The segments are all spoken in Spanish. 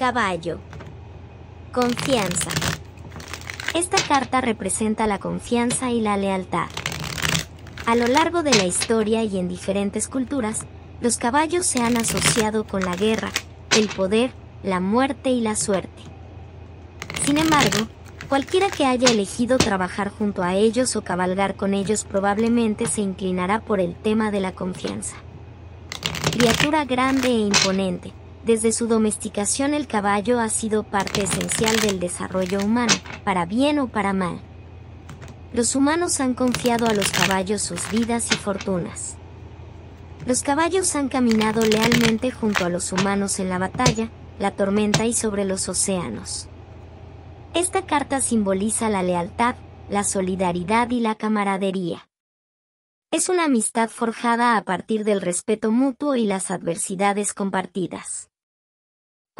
Caballo. Confianza. Esta carta representa la confianza y la lealtad. A lo largo de la historia y en diferentes culturas, los caballos se han asociado con la guerra, el poder, la muerte y la suerte. Sin embargo, cualquiera que haya elegido trabajar junto a ellos o cabalgar con ellos probablemente se inclinará por el tema de la confianza. Criatura grande e imponente, desde su domesticación el caballo ha sido parte esencial del desarrollo humano, para bien o para mal. Los humanos han confiado a los caballos sus vidas y fortunas. Los caballos han caminado lealmente junto a los humanos en la batalla, la tormenta y sobre los océanos. Esta carta simboliza la lealtad, la solidaridad y la camaradería. Es una amistad forjada a partir del respeto mutuo y las adversidades compartidas.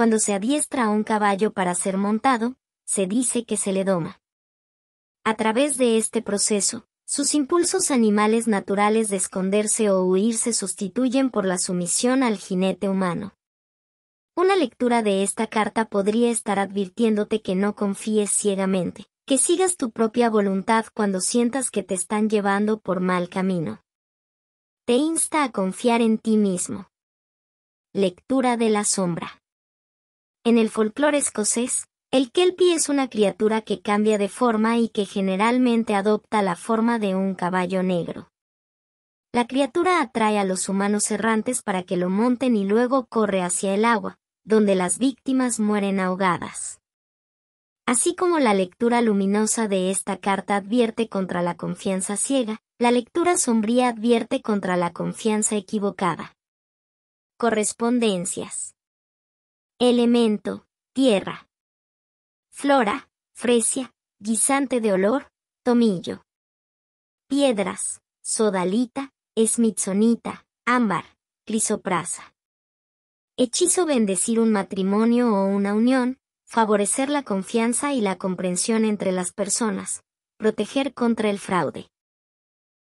Cuando se adiestra a un caballo para ser montado, se dice que se le doma. A través de este proceso, sus impulsos animales naturales de esconderse o huir se sustituyen por la sumisión al jinete humano. Una lectura de esta carta podría estar advirtiéndote que no confíes ciegamente, que sigas tu propia voluntad cuando sientas que te están llevando por mal camino. Te insta a confiar en ti mismo. Lectura de la sombra. En el folclore escocés, el kelpie es una criatura que cambia de forma y que generalmente adopta la forma de un caballo negro. La criatura atrae a los humanos errantes para que lo monten y luego corre hacia el agua, donde las víctimas mueren ahogadas. Así como la lectura luminosa de esta carta advierte contra la confianza ciega, la lectura sombría advierte contra la confianza equivocada. Correspondencias. Elemento, tierra. Flora, fresia, guisante de olor, tomillo. Piedras, sodalita, smithsonita, ámbar, crisoprasa. Hechizo bendecir un matrimonio o una unión, favorecer la confianza y la comprensión entre las personas, proteger contra el fraude.